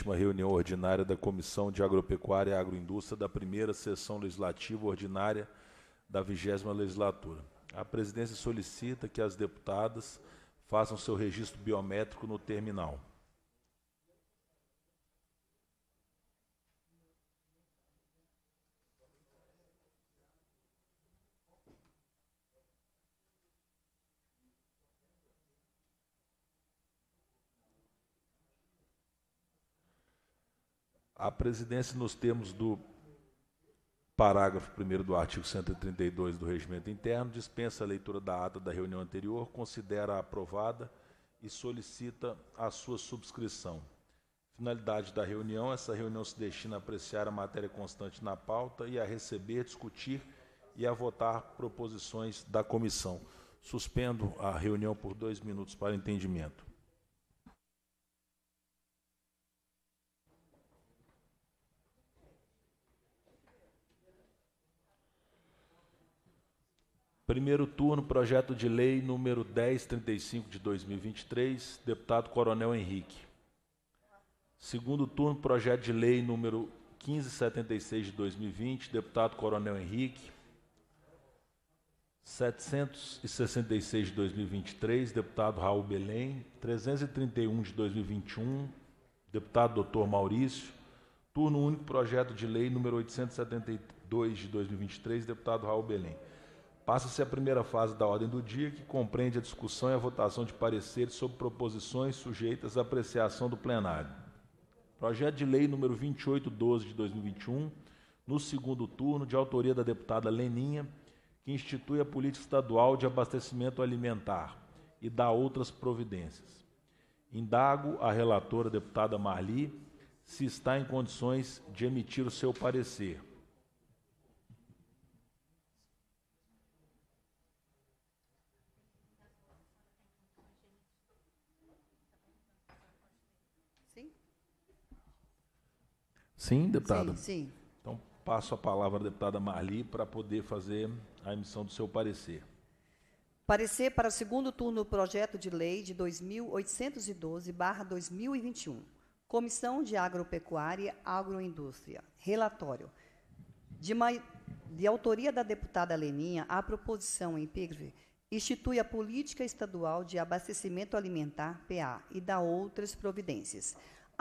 sétima reunião ordinária da Comissão de Agropecuária e Agroindústria da primeira sessão legislativa ordinária da vigésima legislatura. A presidência solicita que as deputadas façam seu registro biométrico no terminal. a presidência, nos termos do parágrafo 1 do artigo 132 do Regimento Interno, dispensa a leitura da ata da reunião anterior, considera aprovada e solicita a sua subscrição. Finalidade da reunião: essa reunião se destina a apreciar a matéria constante na pauta e a receber, discutir e a votar proposições da comissão. Suspendo a reunião por dois minutos para entendimento. Primeiro turno, projeto de lei número 1035 de 2023, deputado Coronel Henrique. Segundo turno, projeto de lei número 1576 de 2020, deputado Coronel Henrique. 766 de 2023, deputado Raul Belém. 331 de 2021, deputado doutor Maurício. Turno único, projeto de lei número 872 de 2023, deputado Raul Belém. Passa-se a primeira fase da ordem do dia, que compreende a discussão e a votação de pareceres sobre proposições sujeitas à apreciação do plenário. Projeto de lei número 2812 de 2021, no segundo turno, de autoria da deputada Leninha, que institui a política estadual de abastecimento alimentar e dá outras providências. Indago a relatora deputada Marli se está em condições de emitir o seu parecer. Sim, deputada. Sim, sim. Então, passo a palavra à deputada Marli para poder fazer a emissão do seu parecer. Parecer para segundo turno do projeto de lei de 2812-2021. Comissão de Agropecuária e Agroindústria. Relatório. De, de, autoria da deputada Leninha, a proposição em PIGV institui a Política Estadual de Abastecimento Alimentar, PA, e dá outras providências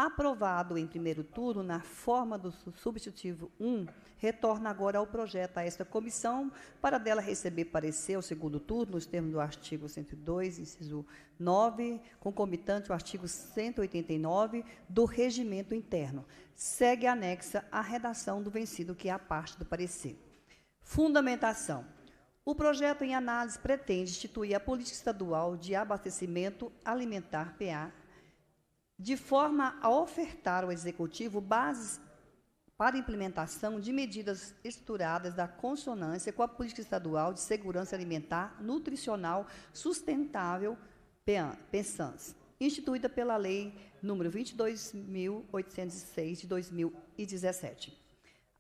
aprovado em primeiro turno na forma do substitutivo 1, retorna agora ao projeto a esta comissão para dela receber parecer ao segundo turno, nos termos do artigo 102, inciso 9, concomitante ao artigo 189 do regimento interno. Segue anexa a redação do vencido, que é a parte do parecer. Fundamentação. O projeto em análise pretende instituir a política estadual de abastecimento alimentar PA de forma a ofertar ao Executivo bases para implementação de medidas estruturadas da consonância com a política estadual de segurança alimentar, nutricional, sustentável, (PENSANS) instituída pela Lei número 22.806 de 2017.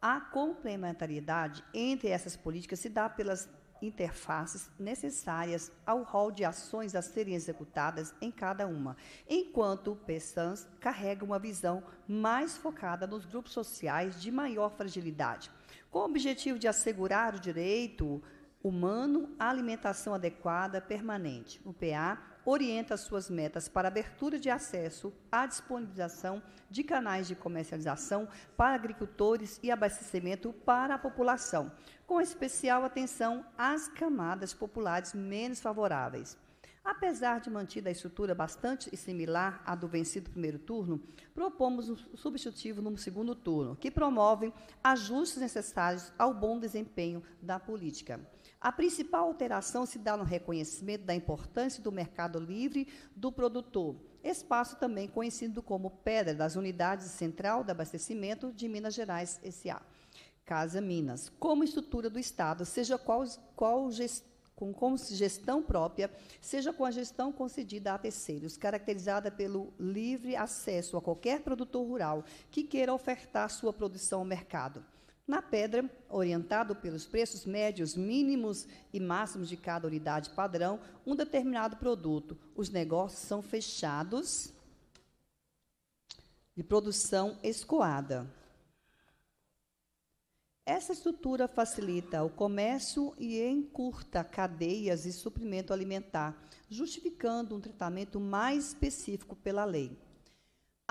A complementariedade entre essas políticas se dá pelas interfaces necessárias ao rol de ações a serem executadas em cada uma, enquanto o PSANS carrega uma visão mais focada nos grupos sociais de maior fragilidade, com o objetivo de assegurar o direito humano à alimentação adequada permanente. O PA orienta suas metas para abertura de acesso à disponibilização de canais de comercialização para agricultores e abastecimento para a população, com especial atenção às camadas populares menos favoráveis. Apesar de mantida a estrutura bastante similar à do vencido primeiro turno, propomos um substitutivo no segundo turno, que promove ajustes necessários ao bom desempenho da política. A principal alteração se dá no reconhecimento da importância do mercado livre do produtor, espaço também conhecido como Pedra das Unidades Central de Abastecimento de Minas Gerais S.A. Casa Minas, como estrutura do Estado, seja qual, qual com, com gestão própria, seja com a gestão concedida a terceiros, caracterizada pelo livre acesso a qualquer produtor rural que queira ofertar sua produção ao mercado. Na pedra, orientado pelos preços médios, mínimos e máximos de cada unidade padrão, um determinado produto. Os negócios são fechados de produção escoada. Essa estrutura facilita o comércio e encurta cadeias de suprimento alimentar, justificando um tratamento mais específico pela lei.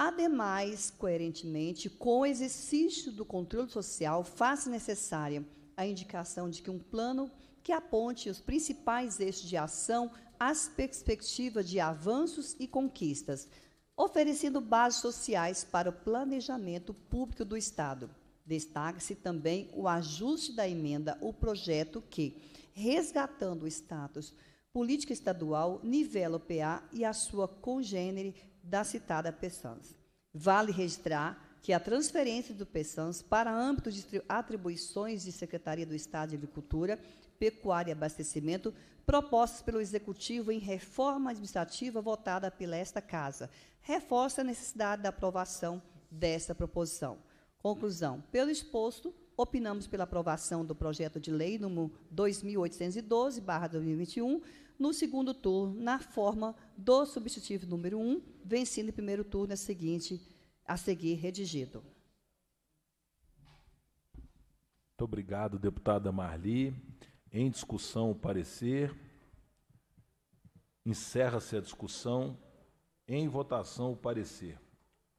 Ademais, coerentemente, com o exercício do controle social, faz necessária a indicação de que um plano que aponte os principais eixos de ação às perspectivas de avanços e conquistas, oferecendo bases sociais para o planejamento público do Estado. Destaca-se também o ajuste da emenda, o projeto que, resgatando o status política estadual, nivela o PA e a sua congênere da citada Peçanz. Vale registrar que a transferência do Peçanz para âmbito de atribuições de Secretaria do Estado de Agricultura, Pecuária e Abastecimento, propostas pelo Executivo em reforma administrativa votada pela esta Casa, reforça a necessidade da aprovação desta proposição. Conclusão. Pelo exposto, opinamos pela aprovação do projeto de lei número 2812, 2021, no segundo turno, na forma do substitutivo número 1, vencido em primeiro turno, a, seguinte, a seguir redigido. Muito obrigado, deputada Marli. Em discussão, o parecer. Encerra-se a discussão. Em votação, o parecer.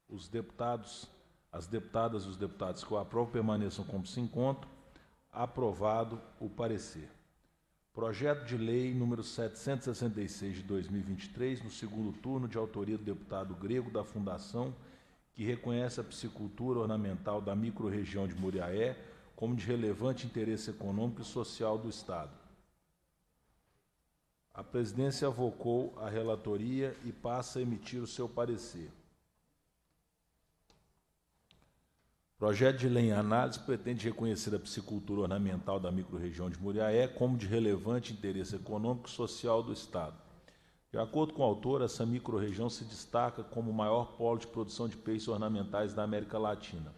Os deputados, as deputadas e os deputados que o aprovam permaneçam como se encontram. Aprovado o parecer. Projeto de Lei número 766 de 2023, no segundo turno, de autoria do deputado grego da Fundação, que reconhece a piscicultura ornamental da microrregião de Muriaé como de relevante interesse econômico e social do Estado. A presidência avocou a relatoria e passa a emitir o seu parecer. O projeto de lei em análise pretende reconhecer a piscicultura ornamental da microrregião de Muriaé como de relevante interesse econômico e social do Estado. De acordo com o autor, essa microrregião se destaca como o maior polo de produção de peixes ornamentais da América Latina,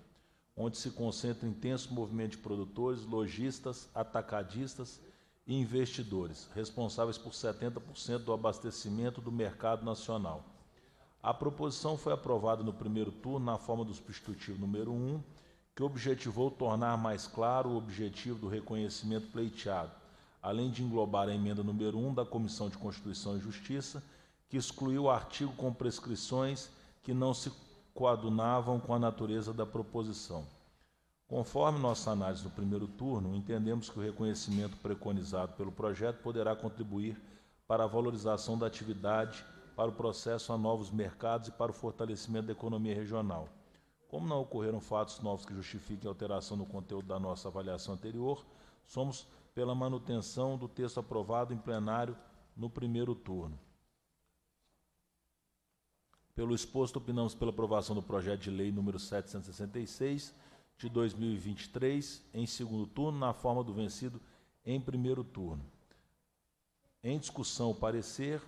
onde se concentra intenso movimento de produtores, lojistas, atacadistas e investidores, responsáveis por 70% do abastecimento do mercado nacional. A proposição foi aprovada no primeiro turno na forma do substitutivo número 1, que objetivou tornar mais claro o objetivo do reconhecimento pleiteado, além de englobar a emenda número 1 da Comissão de Constituição e Justiça, que excluiu o artigo com prescrições que não se coadunavam com a natureza da proposição. Conforme nossa análise do primeiro turno, entendemos que o reconhecimento preconizado pelo projeto poderá contribuir para a valorização da atividade para o processo a novos mercados e para o fortalecimento da economia regional. Como não ocorreram fatos novos que justifiquem alteração no conteúdo da nossa avaliação anterior, somos pela manutenção do texto aprovado em plenário no primeiro turno. Pelo exposto, opinamos pela aprovação do projeto de lei número 766 de 2023 em segundo turno, na forma do vencido em primeiro turno. Em discussão, o parecer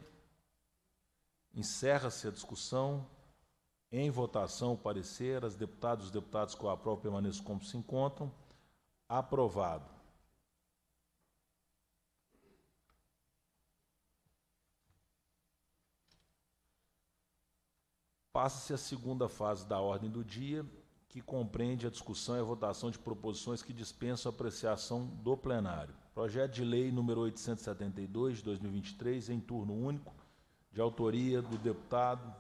Encerra-se a discussão. Em votação, o parecer. As deputadas e os deputados que o aprovam permaneçam como se encontram. Aprovado. Passa-se a segunda fase da ordem do dia, que compreende a discussão e a votação de proposições que dispensam a apreciação do plenário. Projeto de Lei número 872 de 2023, em turno único, de autoria do deputado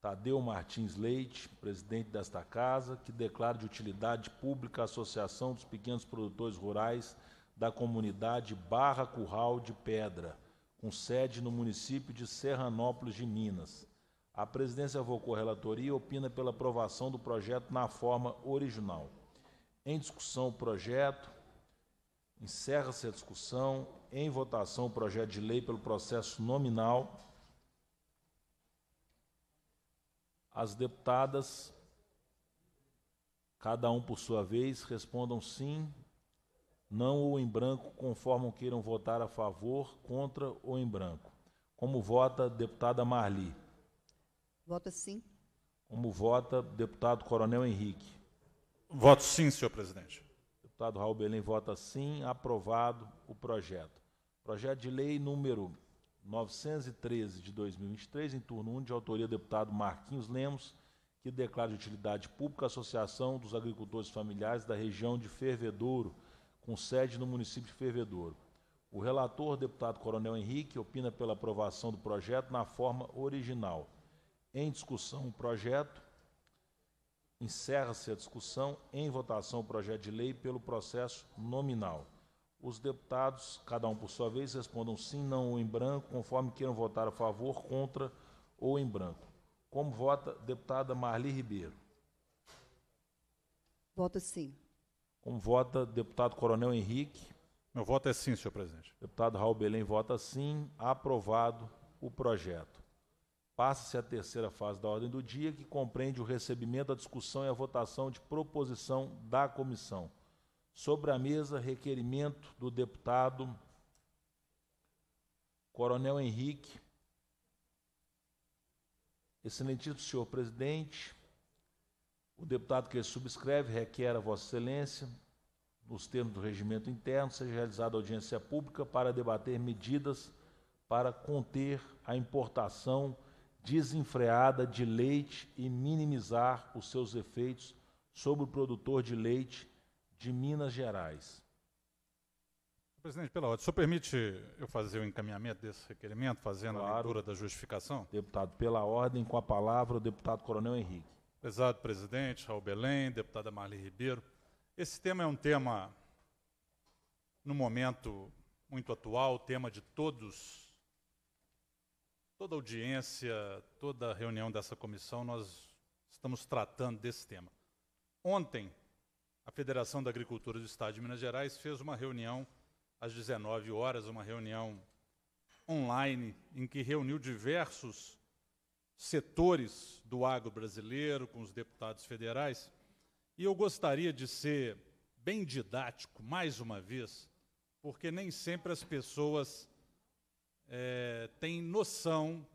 Tadeu Martins Leite, presidente desta Casa, que declara de utilidade pública a Associação dos Pequenos Produtores Rurais da comunidade Barra Curral de Pedra, com sede no município de Serranópolis de Minas. A presidência avocou a relatoria e opina pela aprovação do projeto na forma original. Em discussão o projeto, encerra-se a discussão. Em votação o projeto de lei pelo processo nominal. As deputadas, cada um por sua vez, respondam sim, não ou em branco, conforme queiram votar a favor, contra ou em branco. Como vota deputada Marli? Vota sim. Como vota deputado Coronel Henrique? Voto sim, senhor presidente. Deputado Raul Belém vota sim, aprovado o projeto. Projeto de lei número 913 de 2023, em turno 1, de autoria do deputado Marquinhos Lemos, que declara de utilidade pública a Associação dos Agricultores Familiares da região de Fervedouro, com sede no município de Fervedouro. O relator, deputado Coronel Henrique, opina pela aprovação do projeto na forma original. Em discussão o projeto, encerra-se a discussão. Em votação o projeto de lei pelo processo nominal. Os deputados, cada um por sua vez, respondam sim, não ou em branco, conforme queiram votar a favor, contra ou em branco. Como vota deputada Marli Ribeiro? Voto sim. Como vota deputado Coronel Henrique? Meu voto é sim, senhor presidente. Deputado Raul Belém vota sim. Aprovado o projeto. Passa-se a terceira fase da ordem do dia, que compreende o recebimento, a discussão e a votação de proposição da comissão. Sobre a mesa, requerimento do deputado Coronel Henrique. Excelentíssimo senhor presidente, o deputado que subscreve requer a Vossa Excelência, nos termos do regimento interno, seja realizada audiência pública para debater medidas para conter a importação desenfreada de leite e minimizar os seus efeitos sobre o produtor de leite de Minas Gerais. Presidente, pela ordem, o senhor permite eu fazer o encaminhamento desse requerimento, fazendo claro. a leitura da justificação? Deputado, pela ordem, com a palavra, o deputado Coronel Henrique. Prezado presidente, Raul Belém, deputada Marli Ribeiro, esse tema é um tema, no momento muito atual, tema de todos, toda audiência, toda reunião dessa comissão, nós estamos tratando desse tema. Ontem, a Federação da Agricultura do Estado de Minas Gerais fez uma reunião às 19 horas, uma reunião online, em que reuniu diversos setores do agro brasileiro com os deputados federais. E eu gostaria de ser bem didático, mais uma vez, porque nem sempre as pessoas é, têm noção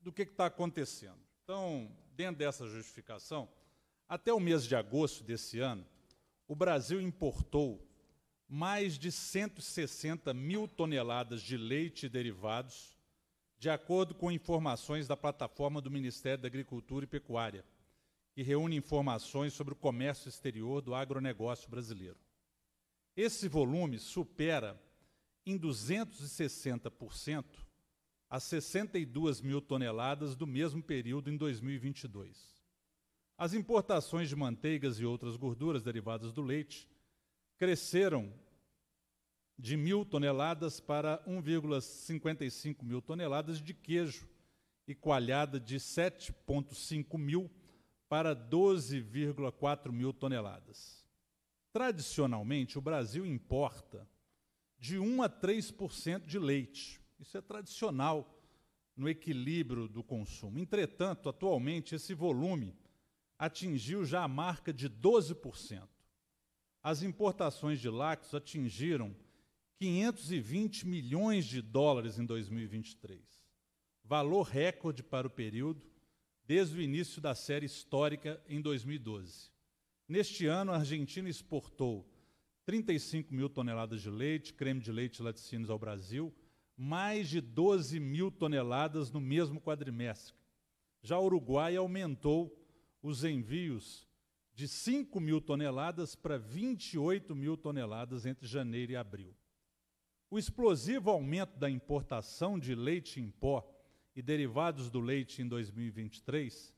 do que está acontecendo. Então, dentro dessa justificação, até o mês de agosto desse ano, o Brasil importou mais de 160 mil toneladas de leite e derivados, de acordo com informações da plataforma do Ministério da Agricultura e Pecuária, que reúne informações sobre o comércio exterior do agronegócio brasileiro. Esse volume supera em 260% as 62 mil toneladas do mesmo período em 2022. As importações de manteigas e outras gorduras derivadas do leite cresceram de mil toneladas para 1,55 mil toneladas de queijo e coalhada de 7,5 mil para 12,4 mil toneladas. Tradicionalmente, o Brasil importa de 1 a 3% de leite. Isso é tradicional no equilíbrio do consumo. Entretanto, atualmente, esse volume atingiu já a marca de 12%. As importações de lácteos atingiram 520 milhões de dólares em 2023, valor recorde para o período desde o início da série histórica em 2012. Neste ano, a Argentina exportou 35 mil toneladas de leite, creme de leite e laticínios ao Brasil, mais de 12 mil toneladas no mesmo quadrimestre. Já o Uruguai aumentou os envios de 5 mil toneladas para 28 mil toneladas entre janeiro e abril. O explosivo aumento da importação de leite em pó e derivados do leite em 2023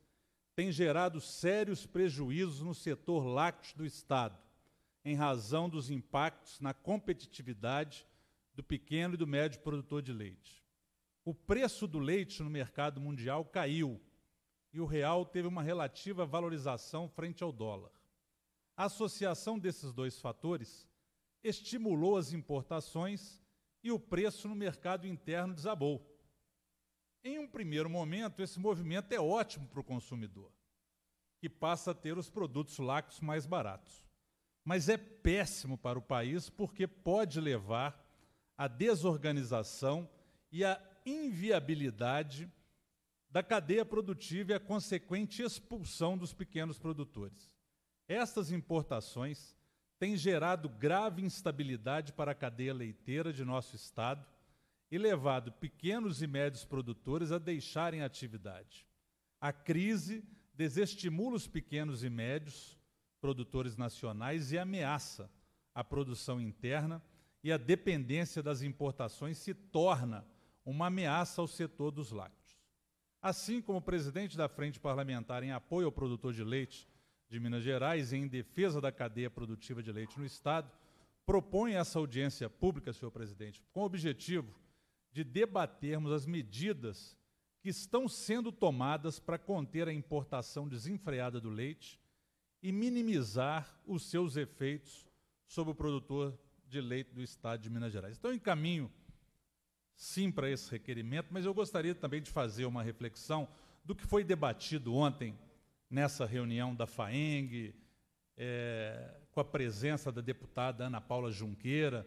tem gerado sérios prejuízos no setor lácteo do Estado, em razão dos impactos na competitividade do pequeno e do médio produtor de leite. O preço do leite no mercado mundial caiu e o real teve uma relativa valorização frente ao dólar. A associação desses dois fatores estimulou as importações e o preço no mercado interno desabou. Em um primeiro momento, esse movimento é ótimo para o consumidor, que passa a ter os produtos lácteos mais baratos. Mas é péssimo para o país porque pode levar à desorganização e à inviabilidade da cadeia produtiva e a consequente expulsão dos pequenos produtores. Estas importações têm gerado grave instabilidade para a cadeia leiteira de nosso estado e levado pequenos e médios produtores a deixarem a atividade. A crise desestimula os pequenos e médios produtores nacionais e ameaça a produção interna e a dependência das importações se torna uma ameaça ao setor dos lácteos. Assim como o presidente da Frente Parlamentar em apoio ao produtor de leite de Minas Gerais e em defesa da cadeia produtiva de leite no Estado, propõe essa audiência pública, senhor presidente, com o objetivo de debatermos as medidas que estão sendo tomadas para conter a importação desenfreada do leite e minimizar os seus efeitos sobre o produtor de leite do Estado de Minas Gerais. Então, encaminho sim para esse requerimento, mas eu gostaria também de fazer uma reflexão do que foi debatido ontem nessa reunião da FAENG, é, eh, com a presença da deputada Ana Paula Junqueira,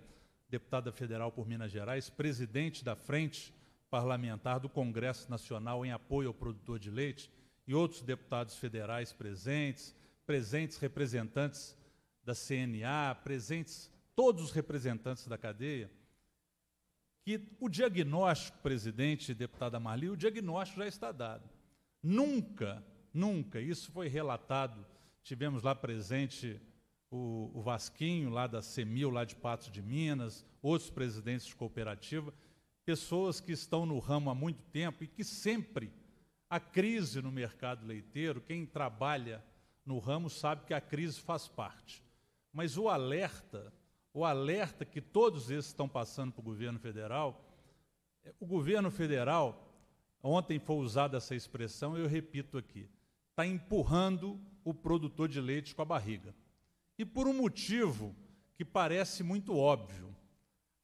deputada federal por Minas Gerais, presidente da Frente Parlamentar do Congresso Nacional em apoio ao produtor de leite, e outros deputados federais presentes, presentes representantes da CNA, presentes todos os representantes da cadeia que o diagnóstico, presidente e deputada Marli, o diagnóstico já está dado. Nunca, nunca, isso foi relatado, tivemos lá presente o, o Vasquinho, lá da Semil, lá de Patos de Minas, outros presidentes de cooperativa, pessoas que estão no ramo há muito tempo e que sempre a crise no mercado leiteiro, quem trabalha no ramo sabe que a crise faz parte. Mas o alerta o alerta que todos esses estão passando para o governo federal, é, o governo federal, ontem foi usada essa expressão, eu repito aqui, está empurrando o produtor de leite com a barriga. E por um motivo que parece muito óbvio.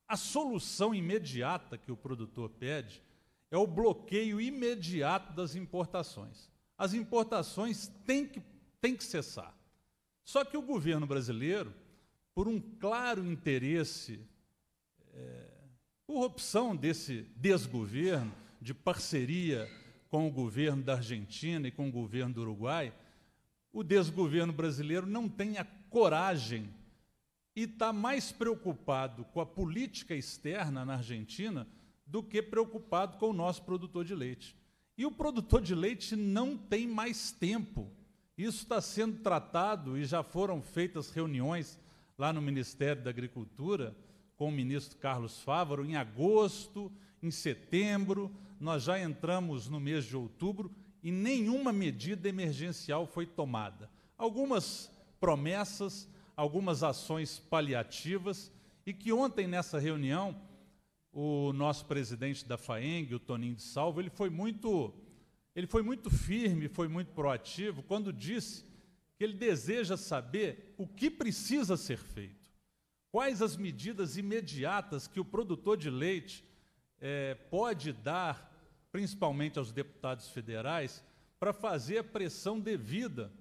A solução imediata que o produtor pede é o bloqueio imediato das importações. As importações têm que, têm que cessar. Só que o governo brasileiro por um claro interesse, é, por opção desse desgoverno, de parceria com o governo da Argentina e com o governo do Uruguai, o desgoverno brasileiro não tem a coragem e está mais preocupado com a política externa na Argentina do que preocupado com o nosso produtor de leite. E o produtor de leite não tem mais tempo. Isso está sendo tratado e já foram feitas reuniões lá no Ministério da Agricultura, com o ministro Carlos Fávaro, em agosto, em setembro, nós já entramos no mês de outubro e nenhuma medida emergencial foi tomada. Algumas promessas, algumas ações paliativas, e que ontem nessa reunião o nosso presidente da FAENG, o Toninho de Salvo, ele foi muito ele foi muito firme, foi muito proativo quando disse que ele deseja saber o que precisa ser feito, quais as medidas imediatas que o produtor de leite é, pode dar, principalmente aos deputados federais, para fazer a pressão devida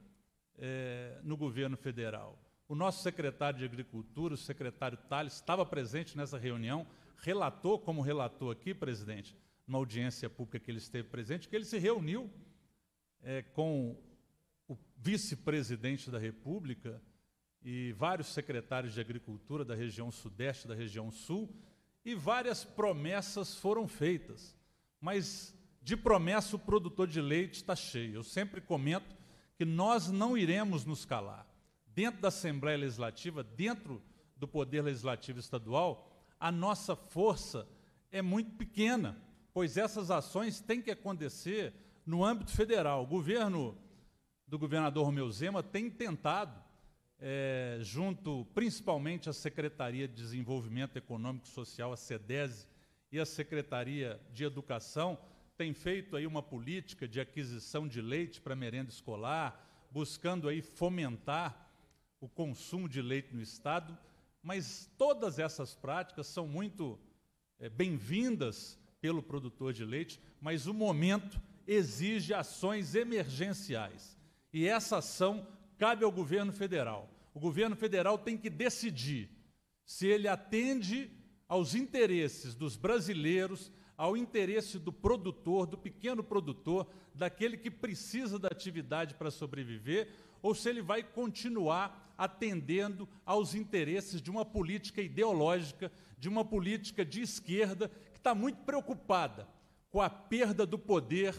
é, no governo federal. O nosso secretário de Agricultura, o secretário Tales, estava presente nessa reunião, relatou, como relatou aqui, presidente, numa audiência pública que ele esteve presente, que ele se reuniu é, com o vice-presidente da República e vários secretários de Agricultura da região Sudeste, da região Sul, e várias promessas foram feitas. Mas de promessa o produtor de leite está cheio. Eu sempre comento que nós não iremos nos calar. Dentro da Assembleia Legislativa, dentro do Poder Legislativo Estadual, a nossa força é muito pequena, pois essas ações têm que acontecer no âmbito federal. O governo do governador Romeu Zema tem tentado, é, junto principalmente à Secretaria de Desenvolvimento Econômico e Social, a SEDESE, e a Secretaria de Educação, tem feito aí uma política de aquisição de leite para merenda escolar, buscando aí fomentar o consumo de leite no Estado, mas todas essas práticas são muito é, bem-vindas pelo produtor de leite, mas o momento exige ações emergenciais. E essa ação cabe ao governo federal. O governo federal tem que decidir se ele atende aos interesses dos brasileiros, ao interesse do produtor, do pequeno produtor, daquele que precisa da atividade para sobreviver, ou se ele vai continuar atendendo aos interesses de uma política ideológica, de uma política de esquerda que está muito preocupada com a perda do poder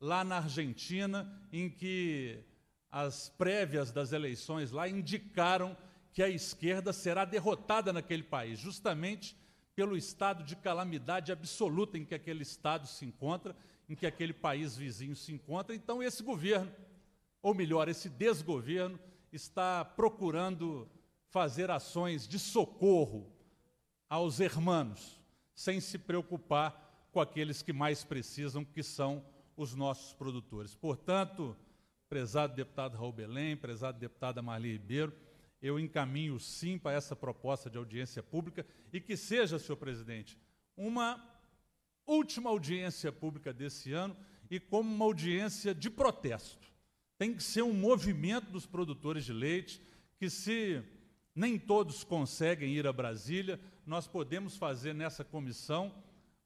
lá na Argentina, em que as prévias das eleições lá indicaram que a esquerda será derrotada naquele país, justamente pelo estado de calamidade absoluta em que aquele estado se encontra, em que aquele país vizinho se encontra. Então, esse governo, ou melhor, esse desgoverno, está procurando fazer ações de socorro aos hermanos, sem se preocupar com aqueles que mais precisam, que são os os nossos produtores. Portanto, prezado deputado Raul Belém, prezado deputada Marli Ribeiro, eu encaminho sim para essa proposta de audiência pública e que seja, senhor presidente, uma última audiência pública desse ano e como uma audiência de protesto. Tem que ser um movimento dos produtores de leite que se nem todos conseguem ir a Brasília, nós podemos fazer nessa comissão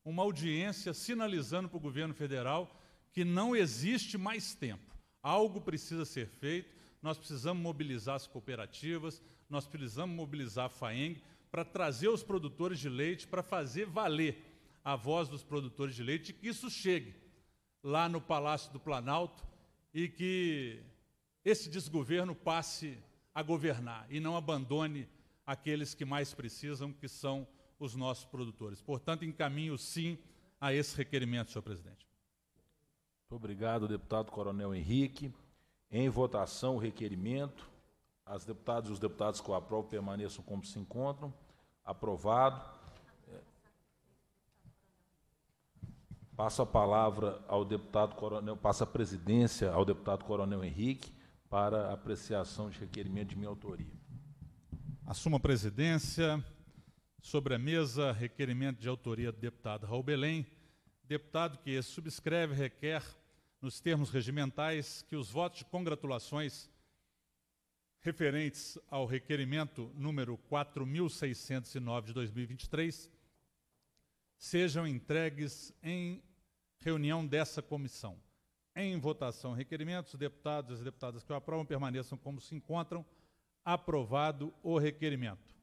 uma audiência sinalizando para o governo federal que não existe mais tempo. Algo precisa ser feito, nós precisamos mobilizar as cooperativas, nós precisamos mobilizar a FAENG para trazer os produtores de leite, para fazer valer a voz dos produtores de leite, que isso chegue lá no Palácio do Planalto e que esse desgoverno passe a governar e não abandone aqueles que mais precisam, que são os nossos produtores. Portanto, encaminho sim a esse requerimento, senhor presidente. Obrigado, deputado Coronel Henrique. Em votação, o requerimento. As deputadas e os deputados que o aprovam permaneçam como se encontram. Aprovado. Passo a palavra ao deputado Coronel, passa a presidência ao deputado Coronel Henrique para apreciação de requerimento de minha autoria. Assuma a presidência. Sobre a mesa, requerimento de autoria do deputado Raul Belém, deputado que subscreve requer nos termos regimentais, que os votos de congratulações referentes ao requerimento número 4609 de 2023 sejam entregues em reunião dessa comissão. Em votação, requerimentos, deputados e deputadas que o aprovam permaneçam como se encontram. Aprovado o requerimento.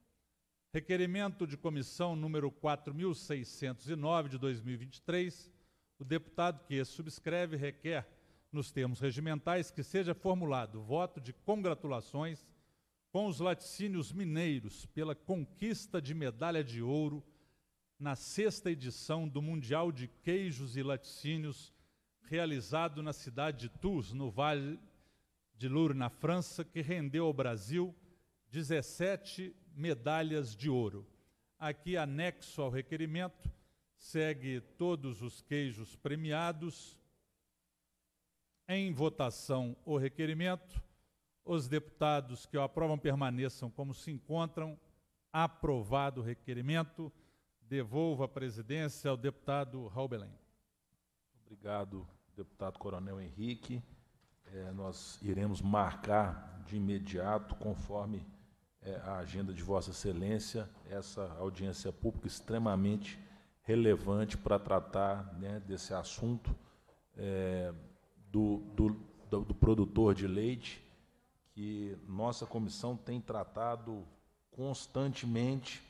Requerimento de comissão número 4609 de 2023 o deputado que subscreve requer, nos termos regimentais, que seja formulado voto de congratulações com os laticínios mineiros pela conquista de medalha de ouro na sexta edição do Mundial de Queijos e Laticínios, realizado na cidade de Tours, no Vale de Louro, na França, que rendeu ao Brasil 17 medalhas de ouro. Aqui anexo ao requerimento segue todos os queijos premiados. Em votação o requerimento. Os deputados que o aprovam permaneçam como se encontram. Aprovado o requerimento. Devolvo a presidência ao deputado Raul Belém. Obrigado, deputado Coronel Henrique. É, nós iremos marcar de imediato, conforme é, a agenda de Vossa Excelência, essa audiência pública extremamente importante relevante para tratar né, desse assunto é, do, do, do produtor de leite, que nossa comissão tem tratado constantemente,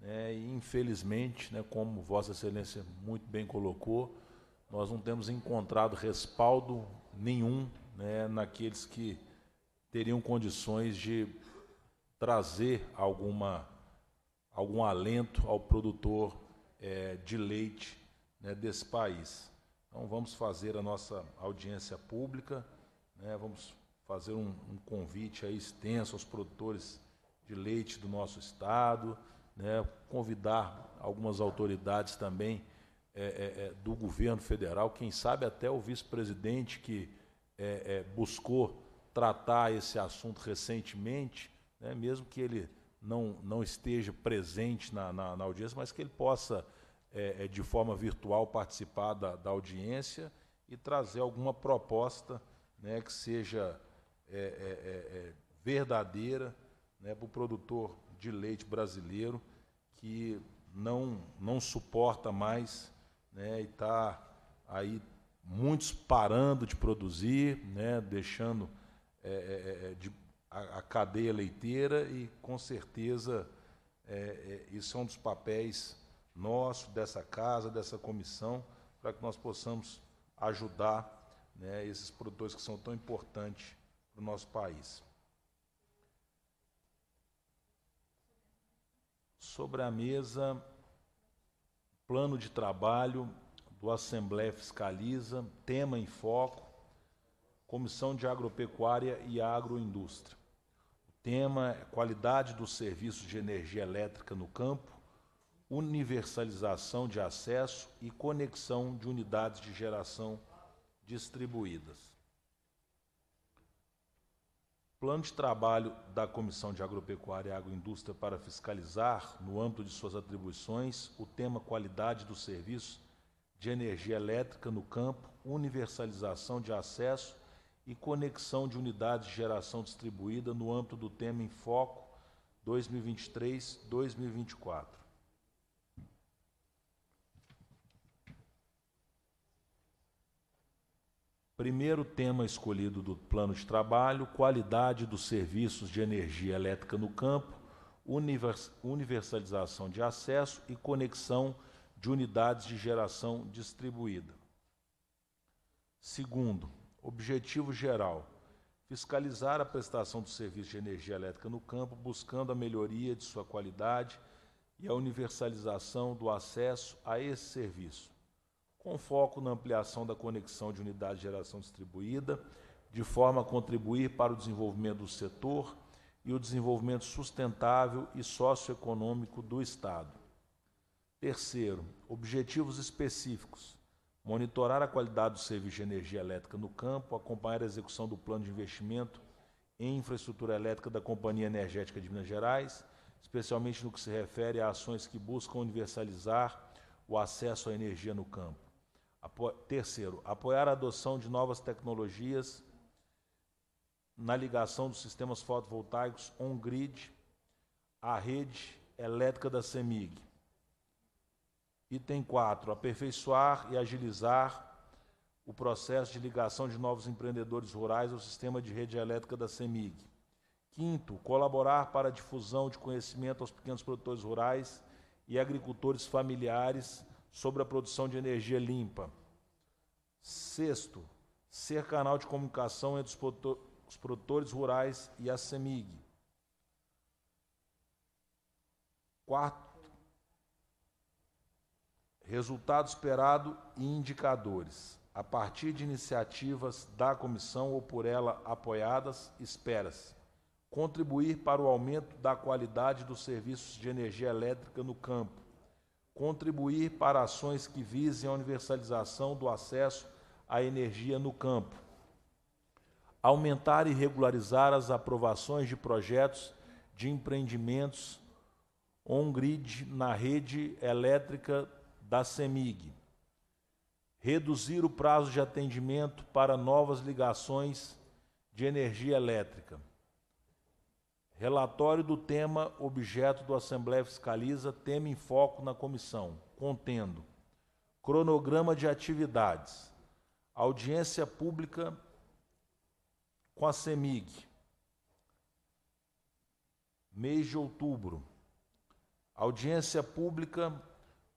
né, e infelizmente, né, como Vossa Excelência muito bem colocou, nós não temos encontrado respaldo nenhum né, naqueles que teriam condições de trazer alguma, algum alento ao produtor é, de leite né, desse país. Então, vamos fazer a nossa audiência pública, né, vamos fazer um, um convite extenso aos produtores de leite do nosso estado, né, convidar algumas autoridades também é, é, é do governo federal, quem sabe até o vice-presidente que é, é, buscou tratar esse assunto recentemente, né, mesmo que ele não, não esteja presente na, na, na audiência, mas que ele possa, é, é, de forma virtual, participar da, da audiência e trazer alguma proposta né, que seja é, é, é, é verdadeira né, para o produtor de leite brasileiro que não, não suporta mais né, e está aí muitos parando de produzir, né, deixando é, de, a, a cadeia leiteira e, com certeza, é, é, isso é um dos papéis nosso, dessa casa, dessa comissão, para que nós possamos ajudar né, esses produtores que são tão importantes para o nosso país. Sobre a mesa, plano de trabalho do Assembleia Fiscaliza, tema em foco, Comissão de Agropecuária e Agroindústria. Tema é qualidade do serviço de energia elétrica no campo, universalização de acesso e conexão de unidades de geração distribuídas. Plano de trabalho da Comissão de Agropecuária e Agroindústria para fiscalizar, no âmbito de suas atribuições, o tema qualidade do serviço de energia elétrica no campo, universalização de acesso e conexão de unidades de geração distribuída no âmbito do tema em foco 2023-2024. Primeiro tema escolhido do plano de trabalho: qualidade dos serviços de energia elétrica no campo, universalização de acesso e conexão de unidades de geração distribuída. Segundo, Objetivo geral: fiscalizar a prestação do serviço de energia elétrica no campo, buscando a melhoria de sua qualidade e a universalização do acesso a esse serviço, com foco na ampliação da conexão de unidades de geração distribuída, de forma a contribuir para o desenvolvimento do setor e o desenvolvimento sustentável e socioeconômico do Estado. Terceiro, objetivos específicos monitorar a qualidade do serviço de energia elétrica no campo, acompanhar a execução do plano de investimento em infraestrutura elétrica da Companhia Energética de Minas Gerais, especialmente no que se refere a ações que buscam universalizar o acesso à energia no campo. Apo... Terceiro, apoiar a adoção de novas tecnologias na ligação dos sistemas fotovoltaicos on-grid à rede elétrica da CEMIG, Item 4, aperfeiçoar e agilizar o processo de ligação de novos empreendedores rurais ao sistema de rede elétrica da CEMIG. Quinto, colaborar para a difusão de conhecimento aos pequenos produtores rurais e agricultores familiares sobre a produção de energia limpa. Sexto, ser canal de comunicação entre os produtores rurais e a CEMIG. Quarto, resultado esperado e indicadores. A partir de iniciativas da comissão ou por ela apoiadas, espera-se contribuir para o aumento da qualidade dos serviços de energia elétrica no campo, contribuir para ações que visem a universalização do acesso à energia no campo, aumentar e regularizar as aprovações de projetos de empreendimentos on-grid na rede elétrica da CEMIG, reduzir o prazo de atendimento para novas ligações de energia elétrica. Relatório do tema objeto do Assembleia Fiscaliza, tema em foco na comissão, contendo cronograma de atividades, audiência pública com a CEMIG, mês de outubro, audiência pública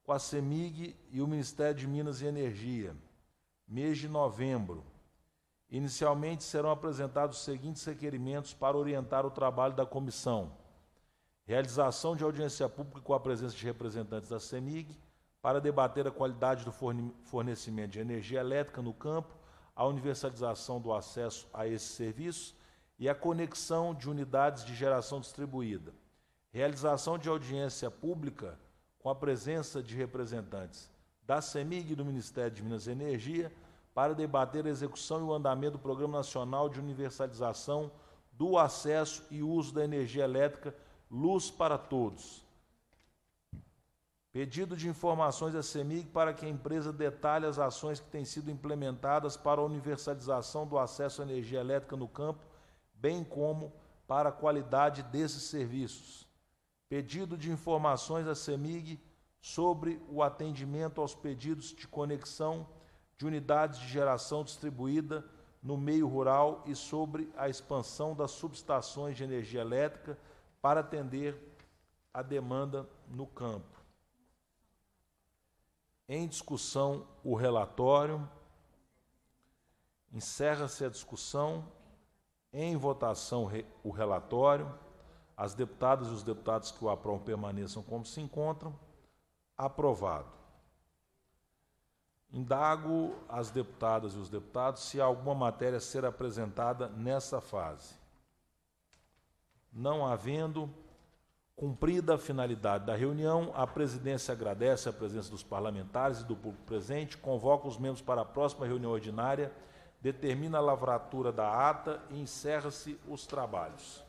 com a CEMIG e o Ministério de Minas e Energia, mês de novembro. Inicialmente serão apresentados os seguintes requerimentos para orientar o trabalho da comissão: realização de audiência pública com a presença de representantes da CEMIG para debater a qualidade do fornecimento de energia elétrica no campo, a universalização do acesso a esses serviços e a conexão de unidades de geração distribuída. Realização de audiência pública com a presença de representantes da CEMIG e do Ministério de Minas e Energia para debater a execução e o andamento do Programa Nacional de Universalização do Acesso e Uso da Energia Elétrica Luz para Todos. Pedido de informações à CEMIG para que a empresa detalhe as ações que têm sido implementadas para a universalização do acesso à energia elétrica no campo, bem como para a qualidade desses serviços. Pedido de informações à CEMIG sobre o atendimento aos pedidos de conexão de unidades de geração distribuída no meio rural e sobre a expansão das subestações de energia elétrica para atender a demanda no campo. Em discussão, o relatório. Encerra-se a discussão. Em votação, o relatório. As deputadas e os deputados que o aprovam permaneçam como se encontram. Aprovado. Indago as deputadas e os deputados se há alguma matéria a ser apresentada nessa fase. Não havendo, cumprida a finalidade da reunião, a presidência agradece a presença dos parlamentares e do público presente, convoca os membros para a próxima reunião ordinária, determina a lavratura da ata e encerra-se os trabalhos.